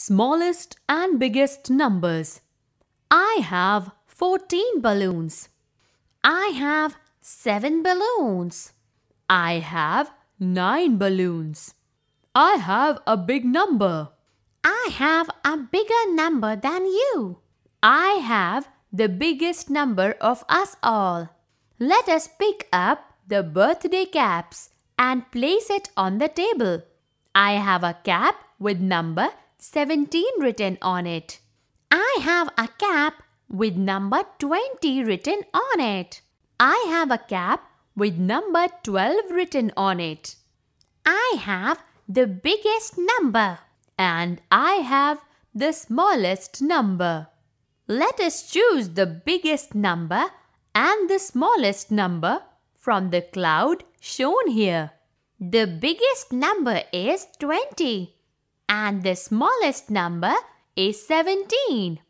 smallest and biggest numbers. I have 14 balloons. I have 7 balloons. I have 9 balloons. I have a big number. I have a bigger number than you. I have the biggest number of us all. Let us pick up the birthday caps and place it on the table. I have a cap with number 17 written on it. I have a cap with number 20 written on it. I have a cap with number 12 written on it. I have the biggest number and I have the smallest number. Let us choose the biggest number and the smallest number from the cloud shown here. The biggest number is 20 and the smallest number is 17.